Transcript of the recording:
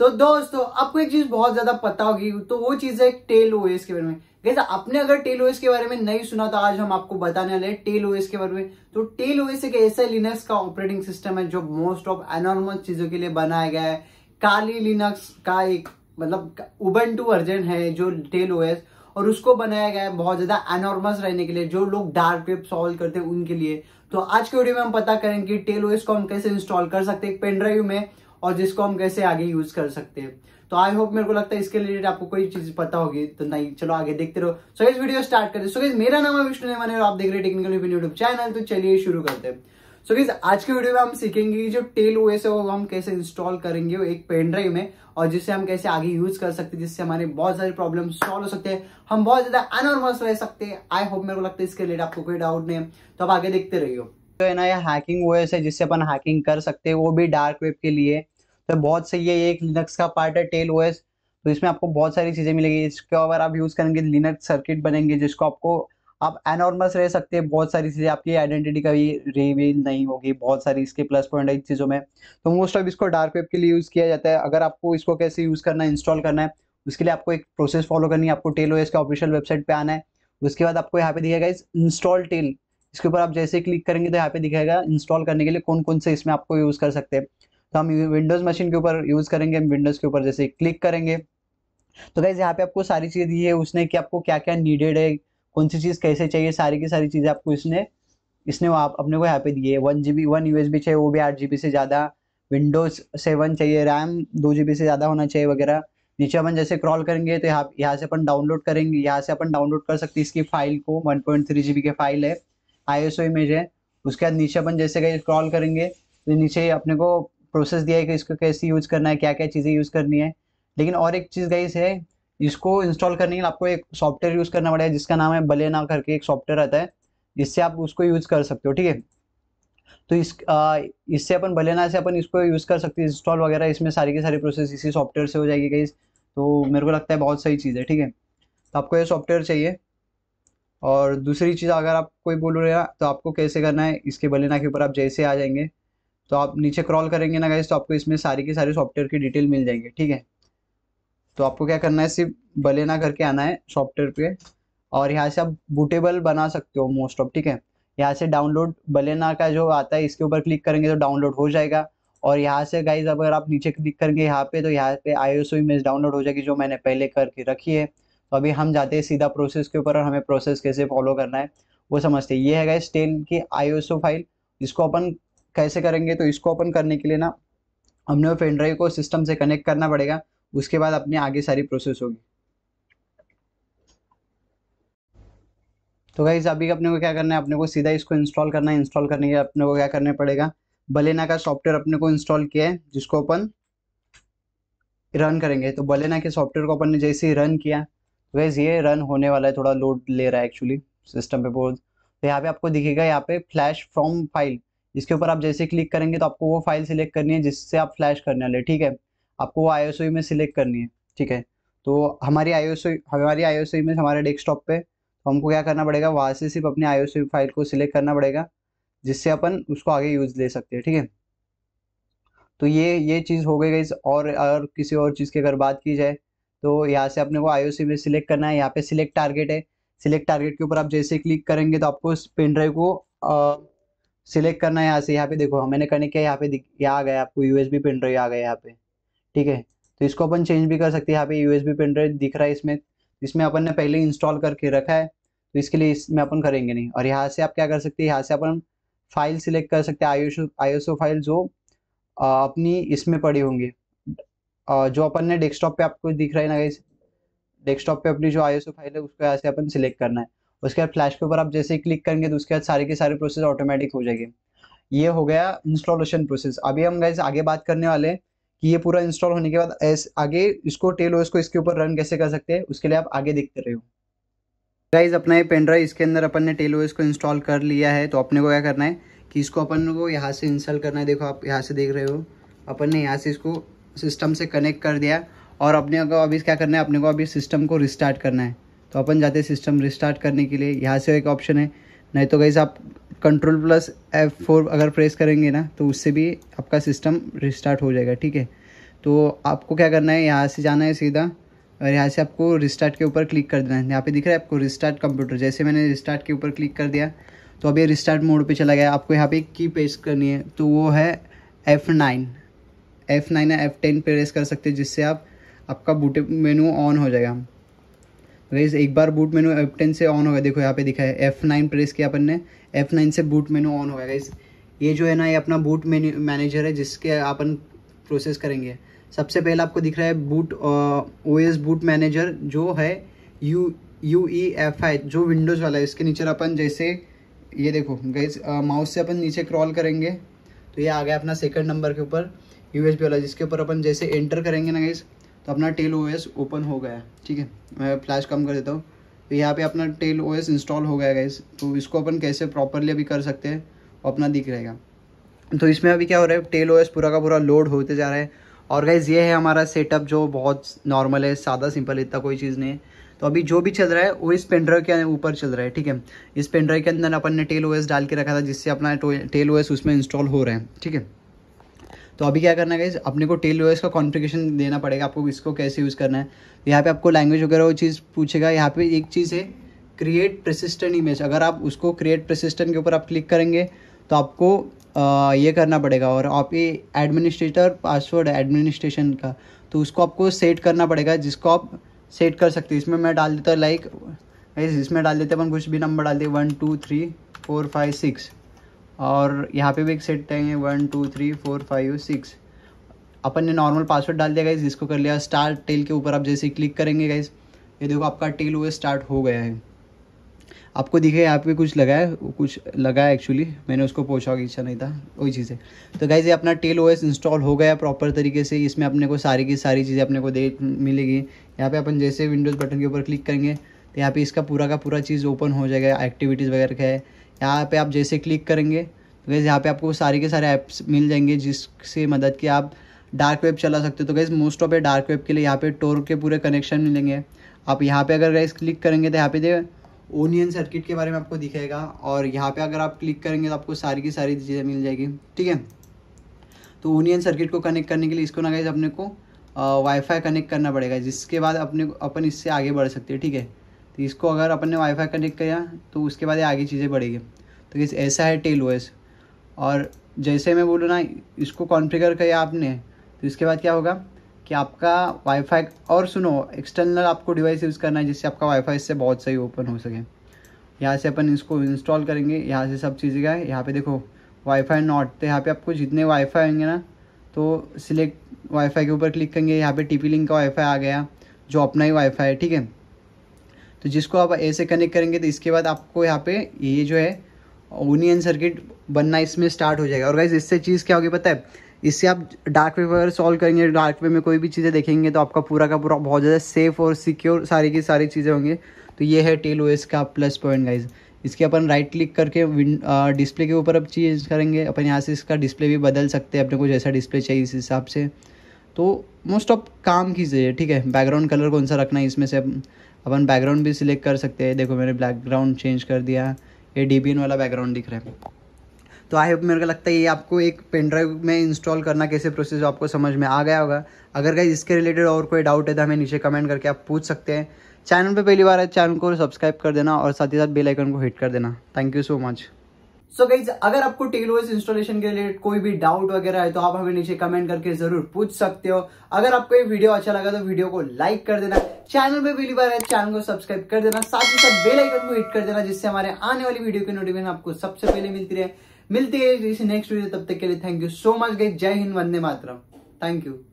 तो दोस्तों आपको एक चीज बहुत ज्यादा पता होगी तो वो चीज है टेल ओएस के बारे में कैसे आपने अगर टेल ओएस के बारे में नहीं सुना तो आज हम आपको बताने वाले टेल ओएस के बारे में तो टेल ओएस एक ऐसा लिनक्स का ऑपरेटिंग सिस्टम है जो मोस्ट ऑफ एनॉर्मल चीजों के लिए बनाया गया है काली लिनक्स का एक मतलब उबन टू वर्जन है जो टेल ओएस और उसको बनाया गया है बहुत ज्यादा एनॉर्मस रहने के लिए जो लोग डार्क वेब सॉल्व करते हैं उनके लिए तो आज के वीडियो में हम पता करेंगे टेल ओएस को हम कैसे इंस्टॉल कर सकते हैं पेनड्राइव में और जिसको हम कैसे आगे यूज कर सकते हैं तो आई होप मेरे को लगता है इसके रिलेटेड आपको कोई चीज पता होगी तो नहीं चलो आगे देखते रहो सो इस वीडियो स्टार्ट करते सो मेरा नाम है विष्णु ने मैंने आप देख रहे टेक्निकल यूट्यूब चैनल तो चलिए शुरू करते हैं सो so, आज के वीडियो में हम सीखेंगे कि जो टेल ओएस है वो हम कैसे इंस्टॉल करेंगे एक पेन ड्राइव में और जिससे हम कैसे आगे यूज कर सकते हैं जिससे हमारे बहुत सारे प्रॉब्लम सॉल्व हो सकते हैं हम बहुत ज्यादा अनॉर्मस रह सकते हैं आई होप मेरे को लगता है इसके रिलेटेड आपको कोई डाउट नहीं है तो आप आगे देखते रहियो जो है ना ये हैकिंग ओएस है जिससे अपन हैकिंग कर सकते हैं वो भी डार्क वेब के लिए तो बहुत सही है ये एक लिनक्स का पार्ट है टेल ओएस तो इसमें आपको बहुत सारी चीज़ें मिलेगी इसके अगर आप यूज़ करेंगे लिनक्स सर्किट बनेंगे जिसको आपको आप एनॉर्मस रह सकते हैं बहुत सारी चीज़ें आपकी आइडेंटिटी का भी रिवील नहीं होगी बहुत सारी इसके प्लस पॉइंट है इन चीज़ों में तो मोस्ट ऑफ इसको डार्क वेब के लिए यूज़ किया जाता है अगर आपको इसको कैसे यूज़ करना है इंस्टॉल करना है उसके लिए आपको एक प्रोसेस फॉलो करनी है आपको टेल ओएस के ऑफिशियल वेबसाइट पे आना है उसके बाद आपको यहाँ पे दिया गया इंस्टॉल टेल इसके ऊपर आप जैसे क्लिक करेंगे तो यहाँ पे दिखाएगा इंस्टॉल करने के लिए कौन कौन से इसमें आपको यूज़ कर सकते हैं तो हम विंडोज़ मशीन के ऊपर यूज़ करेंगे हम विंडोज़ के ऊपर जैसे क्लिक करेंगे तो गाइज़ यहाँ पे आपको सारी चीज़ दी है उसने कि आपको क्या क्या नीडेड है कौन सी चीज़ कैसे चाहिए सारी की सारी चीज़ें आपको इसने इसने आप अपने को यहाँ पे दिए वन जी बी वन यू चाहिए वो भी आठ जी से ज़्यादा विंडोज़ सेवन चाहिए रैम दो जी से ज़्यादा होना चाहिए वगैरह नीचे अपन जैसे क्रॉल करेंगे तो यहाँ यहाँ से अपन डाउनलोड करेंगे यहाँ से अपन डाउनलोड कर सकते हैं इसकी फाइल को वन पॉइंट थ्री जी के फाइल है आईएसओ इमेज है उसके बाद नीचे अपन जैसे कहीं स्क्रॉल करेंगे तो नीचे अपने को प्रोसेस दिया है कि इसको कैसे यूज करना है क्या क्या चीज़ें यूज करनी है लेकिन और एक चीज़ गई है इसको इंस्टॉल करने के लिए आपको एक सॉफ्टवेयर यूज करना पड़ेगा जिसका नाम है बलेना करके एक सॉफ्टवेयर रहता है जिससे आप उसको यूज कर सकते हो ठीक है तो इस आ, इससे अपन बलेना से अपन इसको यूज कर सकते हैं इंस्टॉल वगैरह इसमें सारी की सारी प्रोसेस इसी सॉफ्टवेयर से हो जाएगी गई तो मेरे को लगता है बहुत सही चीज़ है ठीक है तो आपको ये सॉफ्टवेयर चाहिए और दूसरी चीज़ अगर आप कोई बोल रहे हैं तो आपको कैसे करना है इसके बलेना के ऊपर आप जैसे आ जाएंगे तो आप नीचे क्रॉल करेंगे ना गाइज तो आपको इसमें सारी की सारी सॉफ्टवेयर की डिटेल मिल जाएंगे ठीक है तो आपको क्या करना है सिर्फ बलेना करके आना है सॉफ्टवेयर पे और यहाँ से आप बूटेबल बना सकते हो मोस्ट ऑफ ठीक है यहाँ से डाउनलोड बलेना का जो आता है इसके ऊपर क्लिक करेंगे तो डाउनलोड हो जाएगा और यहाँ से गाइज अगर आप नीचे क्लिक करेंगे यहाँ पे तो यहाँ पे आई ओ इमेज डाउनलोड हो जाएगी जो मैंने पहले करके रखी है तो अभी हम जाते हैं सीधा प्रोसेस के ऊपर और हमें प्रोसेस कैसे फॉलो करना है वो समझते हैं ये है गाइस टेन की आईओसो फाइल इसको ओपन कैसे करेंगे तो इसको ओपन करने के लिए ना हमने वो पेन ड्राइव को सिस्टम से कनेक्ट करना पड़ेगा उसके बाद अपनी आगे सारी प्रोसेस होगी तो गाइज अभी अपने को क्या करना है अपने को सीधा इसको इंस्टॉल करना है इंस्टॉल करने के अपने को क्या करना पड़ेगा बलेना का सॉफ्टवेयर अपने को इंस्टॉल किया है जिसको अपन रन करेंगे तो बलेना के सॉफ्टवेयर को अपन ने जैसे ही रन किया वैस ये रन होने वाला है थोड़ा लोड ले रहा है एक्चुअली सिस्टम पे बोर्ड तो यहाँ पे आपको दिखेगा यहाँ पे फ्लैश फ्रॉम फाइल इसके ऊपर आप जैसे क्लिक करेंगे तो आपको वो फाइल सिलेक्ट करनी है जिससे आप फ्लैश करने वाले ठीक है आपको वो आई में सिलेक्ट करनी है ठीक है तो हमारी आई हमारी आई में हमारे डेस्कटॉप पे तो हमको क्या करना पड़ेगा वहाँ से सिर्फ अपने आई फाइल को सिलेक्ट करना पड़ेगा जिससे अपन उसको आगे यूज ले सकते हैं ठीक है तो ये ये चीज़ हो गई गई और अगर किसी और चीज़ की अगर बात की जाए तो यहाँ से अपने को सी में सिलेक्ट करना है यहाँ पे सिलेक्ट टारगेट है सिलेक्ट टारगेट के ऊपर आप जैसे क्लिक करेंगे तो आपको उस पेन ड्राइव को सिलेक्ट करना है यहाँ से यहाँ पे देखो मैंने कनेक्ट किया यहाँ पे यहाँ आ गया आपको यूएसबी पेन ड्राइव आ गया यहाँ पे ठीक है तो इसको अपन चेंज भी कर सकते हैं यहाँ पे यूएसबी पेन ड्राइव दिख रहा है इसमें इसमें अपन ने पहले इंस्टॉल करके रखा है तो इसके लिए इसमें अपन करेंगे नहीं और यहाँ से आप क्या कर सकते हैं यहाँ से अपन फाइल सिलेक्ट कर सकते हैं आई फाइल जो अपनी इसमें पड़ी होंगी जो अपन ने डेस्कटॉप पे आपको दिख रहा है ना गाइस डेस्कटॉप पे अपनी जो आईएसओ फाइल है उसको यहाँ से अपन सिलेक्ट करना है उसके बाद फ्लैश के ऊपर आप जैसे ही क्लिक करेंगे तो उसके बाद सारे के सारे प्रोसेस ऑटोमेटिक हो जाएंगे ये हो गया इंस्टॉलेशन प्रोसेस अभी हम गाइस आगे बात करने वाले हैं कि ये पूरा इंस्टॉल होने के बाद आगे इसको टेल को इसके ऊपर रन कैसे कर सकते हैं उसके लिए आप आगे देखते रहे हो गाइज अपना ये पेन ड्राइव इसके अंदर अपन ने टेल को इंस्टॉल कर लिया है तो अपने को क्या करना है कि इसको अपन को यहाँ से इंस्टॉल करना है देखो आप यहाँ से देख रहे हो अपन ने यहाँ से इसको सिस्टम से कनेक्ट कर दिया और अपने को अभी क्या करना है अपने को अभी सिस्टम को रिस्टार्ट करना है तो अपन जाते हैं सिस्टम रिस्टार्ट करने के लिए यहाँ से एक ऑप्शन है नहीं तो गई आप कंट्रोल प्लस एफ फोर अगर प्रेस करेंगे ना तो उससे भी आपका सिस्टम रिस्टार्ट हो जाएगा ठीक है तो आपको क्या करना है यहाँ से जाना है सीधा और यहाँ से आपको रिस्टार्ट के ऊपर क्लिक कर देना है यहाँ पे दिख रहा है आपको रिस्टार्ट कंप्यूटर जैसे मैंने रिस्टार्ट के ऊपर क्लिक कर दिया तो अभी रिस्टार्ट मोड पे चला गया आपको यहाँ पे की पेस्ट करनी है तो वो है एफ़ नाइन एफ़ नाइन या एफ़ टेन प्रेस रेस कर सकते हो जिससे आप आपका बूट मेनू ऑन हो जाएगा गैस एक बार बूट मेनू एफ टेन से ऑन होगा देखो यहाँ पे दिखा है एफ़ नाइन प्रेस किया अपन ने एफ़ नाइन से बूट मेनू ऑन होगा गैस ये जो है ना ये अपना बूट मेन्यू मैनेजर है जिसके अपन प्रोसेस करेंगे सबसे पहले आपको दिख रहा है boot O S boot manager जो है U U E F I जो विंडोज़ वाला है इसके नीचे अपन जैसे ये देखो गैस माउस से अपन नीचे क्रॉल करेंगे तो ये आ गया अपना सेकंड नंबर के ऊपर यू एस वाला जिसके ऊपर अपन जैसे एंटर करेंगे ना गाइस तो अपना टेल ओ एस ओपन हो गया ठीक है मैं फ्लैश कम कर देता हूँ तो यहाँ पे अपना टेल ओ एस इंस्टॉल हो गया गाइस तो इसको अपन कैसे प्रॉपरली अभी कर सकते हैं अपना दिख रहेगा तो इसमें अभी क्या हो रहा है टेल ओ पूरा का पूरा लोड होते जा रहा है और गाइज ये है हमारा सेटअप जो बहुत नॉर्मल है सादा सिंपल इतना कोई चीज़ नहीं है तो अभी जो भी चल रहा है वो इस पेनड्राइव के ऊपर चल रहा है ठीक है इस पेनड्राइव के अंदर अपन ने टेल ओ डाल के रखा था जिससे अपना टेल ओ उसमें इंस्टॉल हो रहा है ठीक है तो अभी क्या करना है अपने को टेल ओएस का कॉन्फ़िगरेशन देना पड़ेगा आपको इसको कैसे यूज़ करना है तो यहाँ पे आपको लैंग्वेज वगैरह वो चीज़ पूछेगा यहाँ पे एक चीज़ है क्रिएट प्रसिस्टेंट इमेज अगर आप उसको क्रिएट प्रसिस्टेंट के ऊपर आप क्लिक करेंगे तो आपको ये करना पड़ेगा और आप ये एडमिनिस्ट्रेटर पासवर्ड एडमिनिस्ट्रेशन का तो उसको आपको सेट करना पड़ेगा जिसको आप सेट कर सकते हैं इसमें मैं डाल देता लाइक इसमें डाल देते अपन कुछ भी नंबर डाल दिए one two three four five six और यहाँ पे भी एक सेट है one two three four five six अपन ने नॉर्मल पासवर्ड डाल दिया गाइज इसको कर लिया स्टार टेल के ऊपर आप जैसे क्लिक करेंगे गाइज ये देखो आपका टेल वो स्टार्ट हो गया है आपको दिखे यहाँ पे कुछ लगा है कुछ लगा है एक्चुअली मैंने उसको पहुँचा की इच्छा नहीं था वही चीज़ है तो गाइज ये अपना टेल ओएस इंस्टॉल हो गया प्रॉपर तरीके से इसमें अपने को सारी की सारी चीज़ें अपने को दे मिलेगी यहाँ पे अपन जैसे विंडोज़ बटन के ऊपर क्लिक करेंगे तो यहाँ पे इसका पूरा का पूरा चीज़ ओपन हो जाएगा एक्टिविटीज़ वगैरह का है यहाँ पे आप जैसे क्लिक करेंगे तो गैस यहाँ पे आपको सारे के सारे ऐप्स मिल जाएंगे जिससे मदद की आप डार्क वेब चला सकते हो तो guys most of a dark web के लिए यहाँ पे टोर के पूरे कनेक्शन मिलेंगे आप यहाँ पे अगर गैस क्लिक करेंगे तो यहाँ पे दे ओनियन सर्किट के बारे में आपको दिखेगा और यहाँ पे अगर आप क्लिक करेंगे तो आपको सारी की सारी चीज़ें मिल जाएगी ठीक है तो ओनियन सर्किट को कनेक्ट करने के लिए इसको ना गैस अपने को वाईफाई कनेक्ट करना पड़ेगा जिसके बाद अपने अपन इससे आगे बढ़ सकते हैं ठीक है तो इसको अगर अपन ने वाईफाई कनेक्ट किया तो उसके बाद ये आगे चीज़ें बढ़ेगी तो इस ऐसा है टेल ओएस और जैसे मैं बोलूँ ना इसको कॉन्फ़िगर किया आपने तो इसके बाद क्या होगा कि आपका वाईफाई और सुनो एक्सटर्नल आपको डिवाइस यूज़ करना है जिससे आपका वाईफाई इससे बहुत सही ओपन हो सके यहाँ से अपन इसको इंस्टॉल करेंगे यहाँ से सब चीज़ें का यहाँ पे देखो वाईफाई नॉट तो यहाँ पे आपको जितने वाईफाई होंगे ना तो सिलेक्ट वाईफाई के ऊपर क्लिक करेंगे यहाँ पे टीपी लिंक का वाईफाई आ गया जो अपना ही वाईफाई है ठीक है तो जिसको आप ऐसे कनेक्ट करेंगे तो इसके बाद आपको यहाँ पे ये जो है ओनियन सर्किट बनना इसमें स्टार्ट हो जाएगा और गाइज इससे चीज़ क्या होगी पता है इससे आप डार्क वे वगैरह सॉल्व करेंगे डार्क वे में कोई भी चीज़ें देखेंगे तो आपका पूरा का पूरा बहुत ज़्यादा सेफ और सिक्योर सारी की सारी चीज़ें होंगी तो ये है टेल ओएस का प्लस पॉइंट गाइज इसके अपन राइट क्लिक करके डिस्प्ले के ऊपर अब चीज़ करेंगे अपन यहाँ से इसका डिस्प्ले भी बदल सकते हैं अपने को जैसा डिस्प्ले चाहिए इस हिसाब से तो मोस्ट ऑफ काम कीजिए ठीक है बैकग्राउंड कलर कौन सा रखना है इसमें से अपन बैकग्राउंड भी सिलेक्ट कर सकते हैं देखो मैंने बैकग्राउंड चेंज कर दिया ये डी वाला बैकग्राउंड दिख रहा है तो आई होप मेरे को लगता है ये आपको एक पेन ड्राइव में इंस्टॉल करना कैसे प्रोसेस आपको समझ में आ गया होगा अगर कहीं इसके रिलेटेड और कोई डाउट है तो हमें नीचे कमेंट करके आप पूछ सकते हैं चैनल पे पहली बार है चैनल को सब्सक्राइब कर देना और साथ ही साथ बेल आइकन को हिट कर देना thank you so much so so guys अगर आपको टेलोज इंस्टॉलेशन के रिलेटेड कोई भी डाउट वगैरह है तो आप हमें नीचे कमेंट करके जरूर पूछ सकते हो अगर आपको ये वीडियो अच्छा लगा तो वीडियो को लाइक कर देना चैनल पे पहली बार है चैनल को सब्सक्राइब कर देना साथ ही साथ बेल आइकन को हिट कर देना जिससे हमारे आने वाली वीडियो की नोटिफिकेशन आपको सबसे पहले मिलती रहे मिलती है नेक्स्ट वीडियो तब तक के लिए thank you so much guys जय हिंद वंदे मातरम थैंक यू